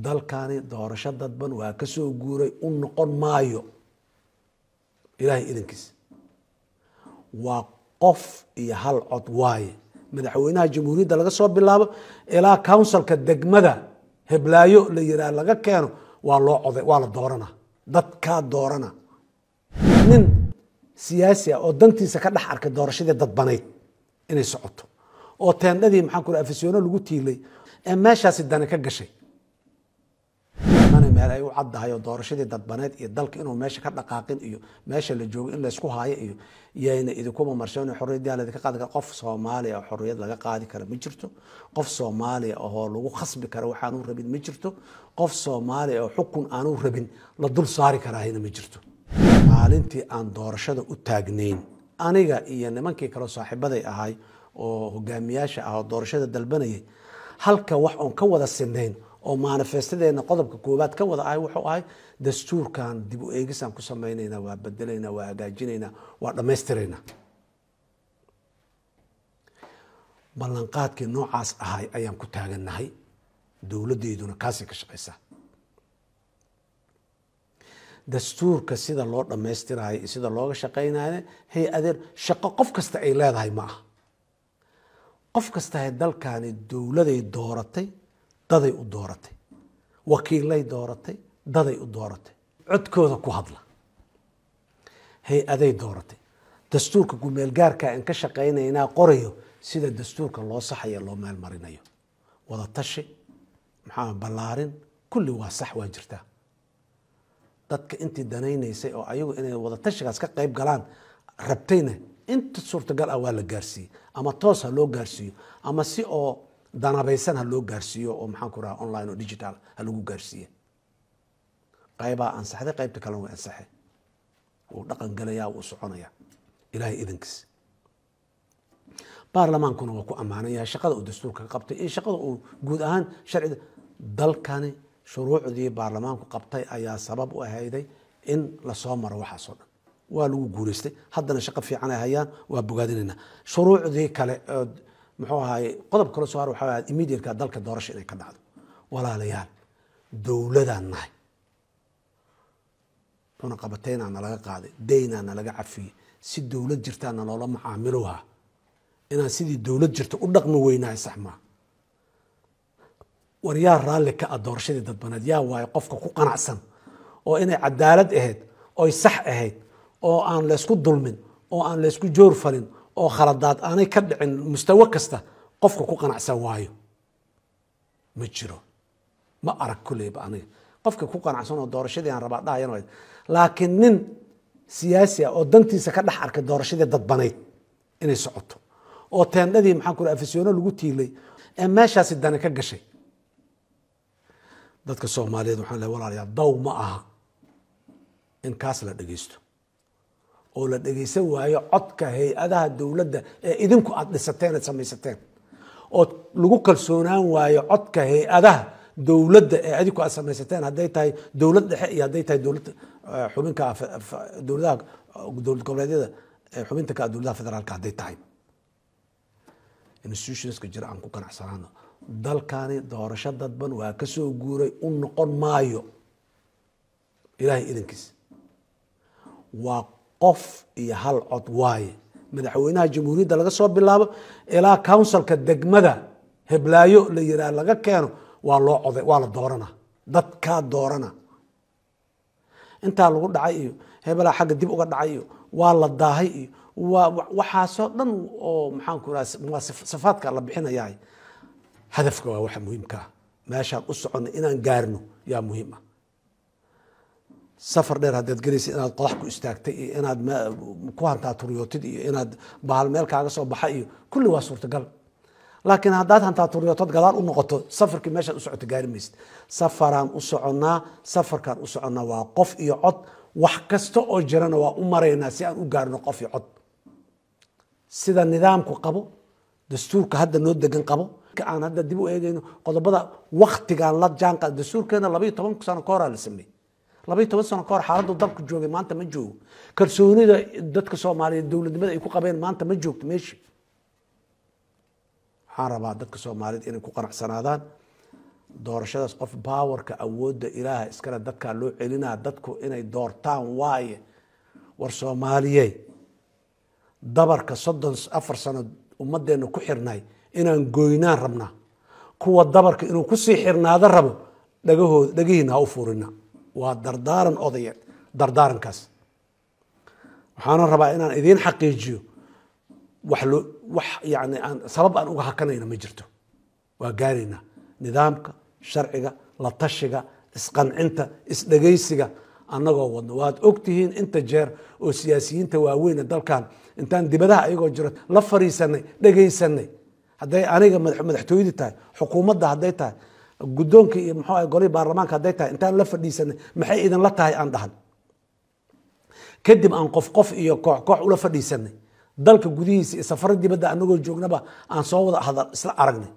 dalkani doorasho dadban waa ka soo guuray u noqon maayo ilaahay idankiisa waa qof iyo hal cod waaye madaxweynaha jamhuuriyadda laga soo bilaabo ilaa counsilka degmada heblaayo la yiraa laga keeno waa loo coday waa la doorana dadkaa doorana nin siyaasi ah oo dantiisa ka dhex arkay doorashadii dadbanayd inay socoto oo teendhadii maxaa ku afisyono lagu tiilay ee meeshaasi dani ka gashay meel ay u caddahay oo doorashadii dadbaneed iyo dalka inuu meesha ka dhaqaaqin iyo meesha la joogo in laysku haayo iyo yayna idinkuma marshan xorriyadda ladinka qaadi kara qof soomaaliya oo xorriyad laga qaadi kara ma jirto qof soomaaliya ahoo lagu khasbi kara waxaanu rabin ma jirto qof soomaaliya oo xukun aanu rabin la dul saari karaahayna ma jirto maalintii aan doorashada u taagnayn aniga iyo nimankii kaleo saaxiibaday ahay oo hogaamiyaasha ah oo doorashada dalbanayay halka wax oon ka wada sinayn oo manifestadeenna qodobka koowaad ka wada ahay wuxuu ahay dastuurkan dib u eegisaan ku samaynaynaa waa bedelaynaa waa hagaajinaynaa waa dhammaystiraynaa ballanqaadkii noocaas ahay ayaan ku taagannahay dowladdeeduna kaasay ka shaqaysaa dastuurka sida loo dhammaystirayo sida looga shaqaynayo hay-adeen shaqo qof kasta ay leedahay ma ah qof kasta dalkani dowladay dooratay daday u dooratay wakiilay dooratay daday u dooratay codkooda ku hadla hay-aday dooratay dastuurka gumeelgaarka aan ka shaqaynaynaa qorayo sida dastuurka loo saxayo loo maalmarinayo wada maxaa ballaarin kulli waa sax waa jirtaa dadka intii danaynaysay oo ayagu inay wada ka qayb galaan rabtayna inta suurtagal ah waa la gaarsiiyey ama toos ha loo gaarsiiyo ama si oo danabaysan ha loo gaarsiiyo oo maxaan ku raha online oo digital ha lagu gaarsiiya qaybaa ansaxday qaybta kalen way ansaxay wuu dhaqan gelayaa wuu soconaya ilaahay idankiis baarlamaankuna waa ku ammaanan shaqada uu dastuurka ka qabtay iyo shaqada uu guud ahaan sharcida dalkani shuruucdii baarlamaanku qabtay ayaa sabab u ahayday in lasoo maro waxaasoo dhan waa lagu guulaystay haddana shaqo fiican hayaan waa bogaadinaynaa shuruucdii kale ood muxuu ahaay qodob kala soo har waxa ahayd imediatka dalka doorasha inay ka dhacdo walaalayaal dowladaan nahay cunaqabateyna na laga qaaday daynaa na laga cafiyey si dowlad jirtaa na loola macaamiloha inaan sidii dowlad jirta u dhaqmi weynahay sax maa war yaa raalli ka ah doorashadii dadbaneed yaa waayo qofka ku qanacsan oo inay cadaalad ahayd oy sax ahayd oo aan laysku dulmin oo aan laysku joor falin oo khaladaad aanay ka dhicin mustawo kasta qofka ku qanacsan waayo ma jiro ma arag kuleyba aniga qofka ku qanacsan oo doorashadii aan rabaa dhahayan laakiin nin siyaasi ah oo dantiisa ka dhex arkay doorashadii dadbanayd inay socoto oo teendhadii maxaa ku afisyono lagu tiilay ee meeshaasi dani ka gashay dadka soomaaliyeed waxaan leh walaalayaa daw ma aha in kaas la dhegeysto oo la dhegaysan waayo codka hay-adaha dowladda ee idinku aad dhisateen aad samaysateen oo lagu kalsoonaan waayo codka hay-adaha dowladda ee idinku aad samaysateen hadday tahay dowlad dhexe iyo hadday tahay dowlad eh, xubinka dowladaha dowlad goboleedyada eh, xubinta ka dowladaha federaalka hadday tahay institutionska jir aan ku ganacsanaano dalkani doorasho dadban waa ka soo guuray u noqon maayo ilahay idankiis waa qof iyo hal cod waaye madaxweynaha jamhuuriyadda laga soo bilaabo ilaa counsilka degmada heblaayo la yiraa laga keeno waa loo cod waa la doorana dadkaa doorana intaa lagu dhacay iyo hebelaa ah xagga dib uga dhacay iyo waa la daahay iyo waa waxaasoo dhan oo maxaanku raa sifaadka la bixinayaay hadafka waa waxa muhiimka ah meeshaan u soconna inaan gaarno yaa muhiim ah safar dheer haddaad gelaysa inaad qodax ku istaagtay iyo inaad ku hantaaturyotid iyo inaad bahal meel kaaga soo baxa iyo kulli waa suurtagal laakiin haddaad hantaaturyotod gadaal u noqoto safarkii meeshaad u socota gaari maysid safaraan u soconnaa safarkaan u soconnaa waa qof iyo cod wax kasta oo jirana waa u maraynaa si aan u gaarno qof iyo cod sida nidaamku qabo dastuurka hadda noo degan qabo aan hadda dib u eegayno qodobada waktigaan la jaanqaad dastuurkeena labayo toban sano ka horaa la sameeyey labaiy toban sano kahor xaaladdu dalku joogay maanta ma joogo kalsoonida dadka soomaaliyeed dowladnimada ay ku qabeen maanta ma joogto meeshi waxaan rabaa dadka soomaaliyeed inay ku qanacsanaadaan doorashadaas qof baawarka awoodda ilaaha iskale dadkaa loo celinaa dadku inay doortaan waaye war soomaaliye dabarka soddon afar sano ummadeenna ku xirnay inaan goynaan rabnaa kuwa dabarka inuu kusii xirnaado rabo dhagahooda dhagahiina ha u furina waa dardaaran odaya dardaarankaas waxaana rabaa inaan idiin xaqiijiyo wax yani aan sabab aan uga hakanayna ma jirto waa gaaraynaa nidaamka sharciga la tashiga isqancinta isdhegaysiga annagoo wadno waad ogtihiin inta jeer oo siyaasiyiinta waaweyne dalkan intaan dibadaha iyagoo jiro la fariisanay dhegaysanay hadday aniga madaxtooyadi tahay xukuumadda hadday tahay guddoonka iyo muxuu ahay golihii baarlamaanka hadday tahay intaan la fadhiisanay maxay idinla tahay aan dhahan kadib aan qof qof iyo koox koox ula fadhiisanay dalka gudihiisa iyo safaradii dibadda anagoo joognaba aan soo wada hadal isla aragnay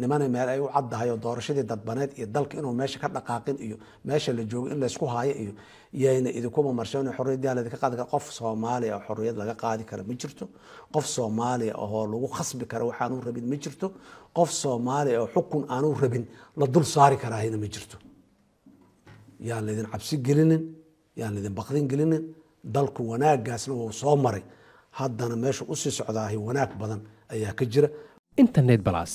nimana meel ay u caddahay doorashadii dadbaneed iyo dalka inuu meesha ka dhaqaaqin iyo meesha la joogo in laysku haayo iyo yayna idinkuma marsho in xorriyaddan qaadi karo qof soomaaliya ah oo xorriyad laga qaadi kara ma jirto qof soomaaliya ah oo lagu khasbi karo waxaanu rabin ma jirto qof soomaaliya ah oo xukun aanu rabin la dul saari karaahayna ma jirto yaan laydin cabsi gelinin yaan laydin baqdin gelinin dalku wanaaggaasna wuu soo maray haddana meesha usii socdaahi wanaag badan ayaa ka jira internet balas